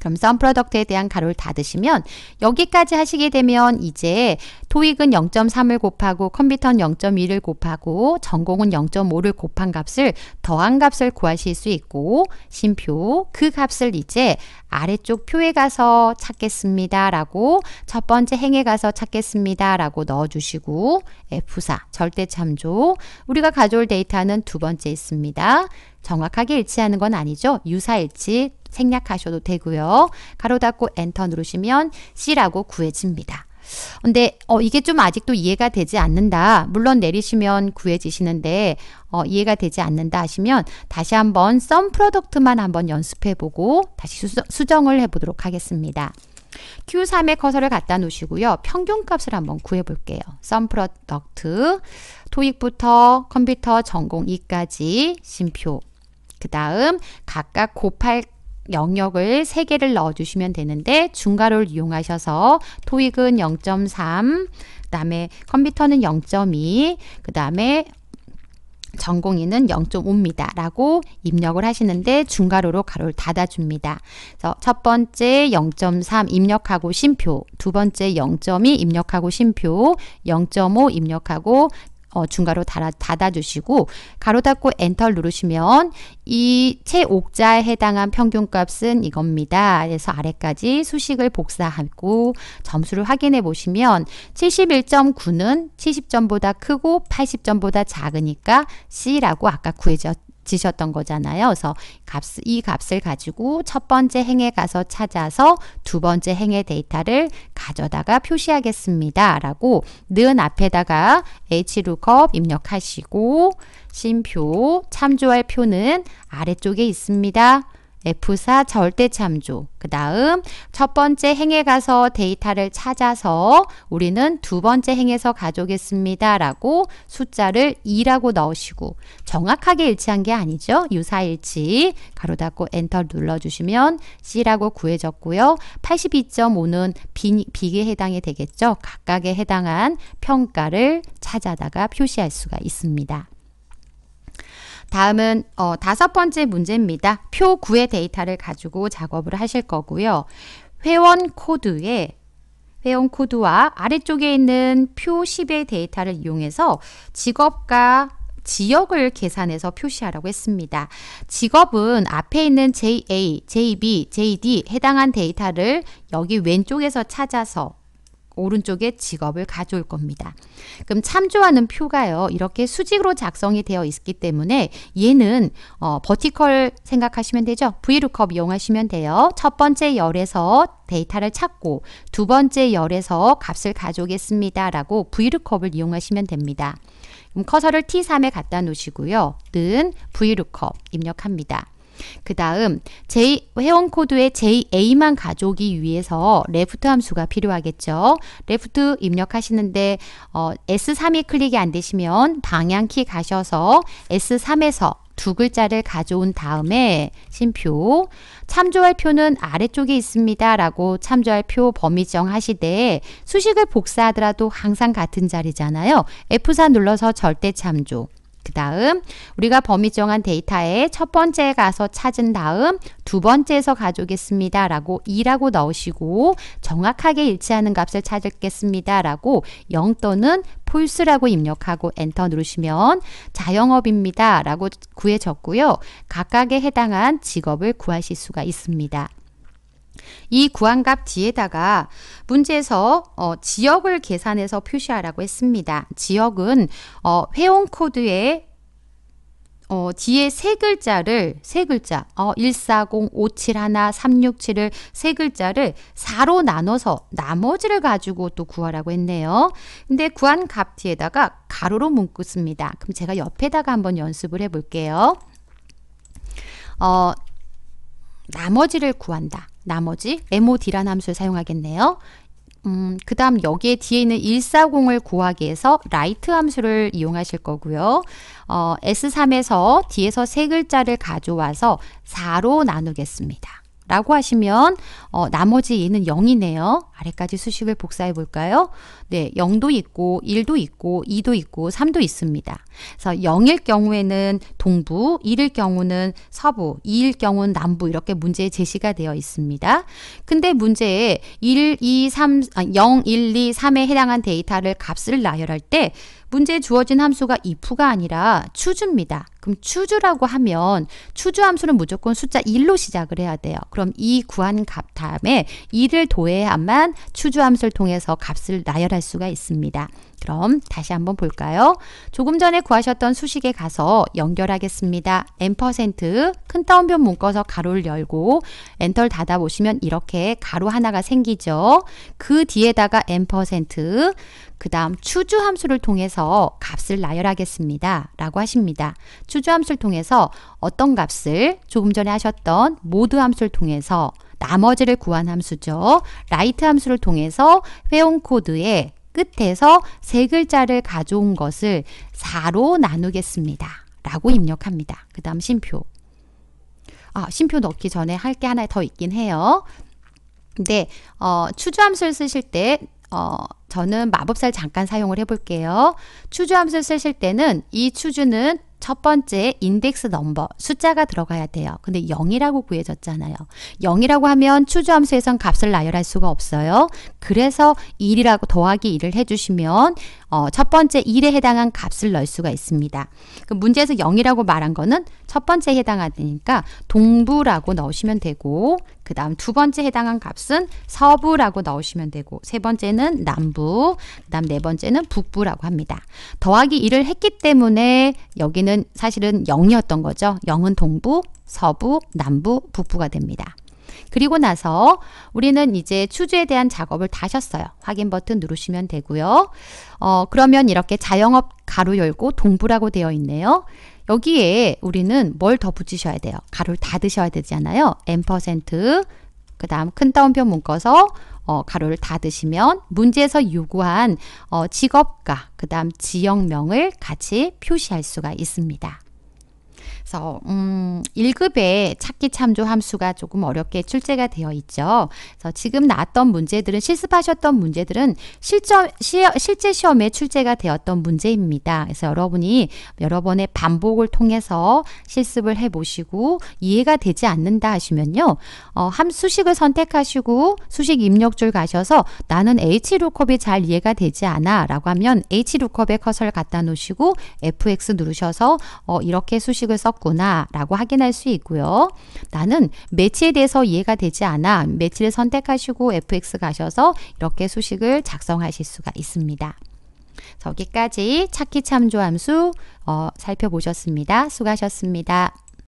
그럼 썸 프로덕트에 대한 가로를 닫으시면 여기까지 하시게 되면 이제 토익은 0.3을 곱하고 컴퓨터는 0.1을 곱하고 전공은 0.5를 곱한 값을 더한 값을 구하실 수 있고 심표 그 값을 이제 아래쪽 표에 가서 찾겠습니다 라고 첫 번째 행에 가서 찾겠습니다 라고 넣어주시고 F4 절대 참조 우리가 가져올 데이터는 두 번째 있습니다. 정확하게 일치하는 건 아니죠. 유사일치 생략하셔도 되고요. 가로 닫고 엔터 누르시면 C라고 구해집니다. 근데 어, 이게 좀 아직도 이해가 되지 않는다. 물론 내리시면 구해지시는데 어, 이해가 되지 않는다 하시면 다시 한번 썸 프로덕트만 한번 연습해보고 다시 수정을 해보도록 하겠습니다. q 3의 커서를 갖다 놓으시고요. 평균값을 한번 구해볼게요. 썸 프로덕트, 토익부터 컴퓨터 전공 2까지 심표 그 다음 각각 곱할 영역을 3개를 넣어주시면 되는데 중괄호를 이용하셔서 토익은 0.3, 그 다음에 컴퓨터는 0.2, 그 다음에 전공인은 0.5입니다. 라고 입력을 하시는데 중괄호로 가로를 닫아줍니다. 그래서 첫 번째 0.3 입력하고 심표, 두 번째 0.2 입력하고 심표, 0.5 입력하고 어, 중괄호 닫아, 닫아주시고 가로 닫고 엔터 를 누르시면 이 최옥자에 해당한 평균값은 이겁니다. 그래서 아래까지 수식을 복사하고 점수를 확인해 보시면 71.9는 70점보다 크고 80점보다 작으니까 C라고 아까 구해졌 지셨던 거잖아요. 그래서 값, 이 값을 가지고 첫 번째 행에 가서 찾아서 두 번째 행의 데이터를 가져다가 표시하겠습니다. 라고 는 앞에다가 hlookup 입력하시고 심표 참조할 표는 아래쪽에 있습니다. F4 절대 참조. 그 다음 첫 번째 행에 가서 데이터를 찾아서 우리는 두 번째 행에서 가져오겠습니다. 라고 숫자를 2라고 넣으시고 정확하게 일치한 게 아니죠. 유사일치 가로 닫고 엔터 눌러주시면 C라고 구해졌고요. 82.5는 B, B에 해당이 되겠죠. 각각에 해당한 평가를 찾아다가 표시할 수가 있습니다. 다음은 어, 다섯 번째 문제입니다. 표 9의 데이터를 가지고 작업을 하실 거고요. 회원 코드에 회원 코드와 아래쪽에 있는 표 10의 데이터를 이용해서 직업과 지역을 계산해서 표시하라고 했습니다. 직업은 앞에 있는 JA, JB, JD 해당한 데이터를 여기 왼쪽에서 찾아서 오른쪽에 직업을 가져올 겁니다. 그럼 참조하는 표가요. 이렇게 수직으로 작성이 되어 있기 때문에 얘는 어, 버티컬 생각하시면 되죠. v l o o 이용하시면 돼요. 첫 번째 열에서 데이터를 찾고 두 번째 열에서 값을 가져오겠습니다. 라고 v l o o 을 이용하시면 됩니다. 그럼 커서를 T3에 갖다 놓으시고요. 는 v l o o 입력합니다. 그 다음 회원 코드의 JA만 가져오기 위해서 left 함수가 필요하겠죠. 레프트 입력하시는데 어, S3이 클릭이 안 되시면 방향키 가셔서 S3에서 두 글자를 가져온 다음에 심표 참조할 표는 아래쪽에 있습니다 라고 참조할 표 범위 정하시되 수식을 복사하더라도 항상 같은 자리잖아요 F4 눌러서 절대 참조 그 다음 우리가 범위 정한 데이터에 첫 번째 가서 찾은 다음 두 번째에서 가져오겠습니다. 라고 2라고 넣으시고 정확하게 일치하는 값을 찾겠습니다. 라고 0 또는 폴스라고 입력하고 엔터 누르시면 자영업입니다. 라고 구해졌고요. 각각에 해당한 직업을 구하실 수가 있습니다. 이 구한값 뒤에다가 문제에서 어, 지역을 계산해서 표시하라고 했습니다. 지역은 어, 회원 코드의 어, 뒤에 세 글자를 세 글자 어, 1405713671세 글자를 4로 나눠서 나머지를 가지고 또 구하라고 했네요. 근데 구한 값 뒤에다가 가로로 묶습니다. 그럼 제가 옆에다가 한번 연습을 해볼게요. 어, 나머지를 구한다. 나머지 MOD란 함수를 사용하겠네요. 음, 그 다음 여기에 뒤에 있는 140을 구하기 위해서 라이트 함수를 이용하실 거고요. 어, S3에서 뒤에서 세 글자를 가져와서 4로 나누겠습니다. 라고 하시면 어, 나머지 얘는 0이네요. 아래까지 수식을 복사해 볼까요? 네, 0도 있고 1도 있고 2도 있고 3도 있습니다. 그래서 0일 경우에는 동부, 1일 경우는 서부, 2일 경우는 남부 이렇게 문제에 제시가 되어 있습니다. 근데 문제에 1, 2, 3, 아, 0, 1, 2, 3에 해당한 데이터를 값을 나열할 때 문제에 주어진 함수가 if가 아니라 추주입니다. 그럼 추주라고 하면 추주 함수는 무조건 숫자 1로 시작을 해야 돼요. 그럼 이 구한 값 다음에 1을 도해야만 추주 함수를 통해서 값을 나열할 선할 수가 있습니다. 그럼 다시 한번 볼까요? 조금 전에 구하셨던 수식에 가서 연결하겠습니다. 앰큰 따옴표 묶어서 가로를 열고 엔터를 닫아 보시면 이렇게 가로 하나가 생기죠. 그 뒤에다가 앰그 다음 추주 함수를 통해서 값을 나열하겠습니다. 라고 하십니다. 추주 함수를 통해서 어떤 값을 조금 전에 하셨던 모드 함수를 통해서 나머지를 구한 함수죠. 라이트 함수를 통해서 회원 코드의 끝에서 세 글자를 가져온 것을 4로 나누겠습니다. 라고 입력합니다. 그 다음 심표. 아, 심표 넣기 전에 할 게 하나 더 있긴 해요. 근데 어, 추주함수를 쓰실 때 어, 저는 마법사를 잠깐 사용을 해볼게요. 추주함수를 쓰실 때는 이 추주는 첫 번째 인덱스 넘버 숫자가 들어가야 돼요. 근데 0이라고 구해졌잖아요. 0이라고 하면 추주함수에선 값을 나열할 수가 없어요. 그래서 1이라고 더하기 1을 해주시면 어, 첫 번째 1에 해당한 값을 넣을 수가 있습니다. 그 문제에서 0이라고 말한 거는 첫번째 해당하니까 동부라고 넣으시면 되고 그 다음 두 번째 해당한 값은 서부라고 넣으시면 되고 세 번째는 남부, 그 다음 네 번째는 북부라고 합니다. 더하기 1을 했기 때문에 여기는 사실은 0이었던 거죠. 0은 동부, 서부, 남부, 북부가 됩니다. 그리고 나서 우리는 이제 추주에 대한 작업을 다 하셨어요. 확인 버튼 누르시면 되고요. 어, 그러면 이렇게 자영업 가로 열고 동부라고 되어 있네요. 여기에 우리는 뭘 더 붙이셔야 돼요? 가로를 닫으셔야 되잖아요. M%, 퍼센트그 다음 큰 따옴표 묶어서 어, 가로를 닫으시면 문제에서 요구한 어, 직업과 그 다음 지역명을 같이 표시할 수가 있습니다. 그래서 음, 1급에 찾기 참조 함수가 조금 어렵게 출제가 되어 있죠. 그래서 지금 나왔던 문제들은 실습하셨던 문제들은 실전 시, 실제 시험에 출제가 되었던 문제입니다. 그래서 여러분이 여러 번의 반복을 통해서 실습을 해 보시고 이해가 되지 않는다 하시면요. 어, 함 수식을 선택하시고 수식 입력줄 가셔서 나는 h l o o k u p 이잘 이해가 되지 않아 라고 하면 h l o o k u p 에 커서를 갖다 놓으시고 fx 누르셔서 어, 이렇게 수식을 썼고 선구나라고 확인할 수 있고요. 나는 매치에 대해서 이해가 되지 않아 매치를 선택하시고 FX 가셔서 이렇게 수식을 작성하실 수가 있습니다. 여기까지 찾기 참조 함수 어, 살펴보셨습니다. 수고하셨습니다.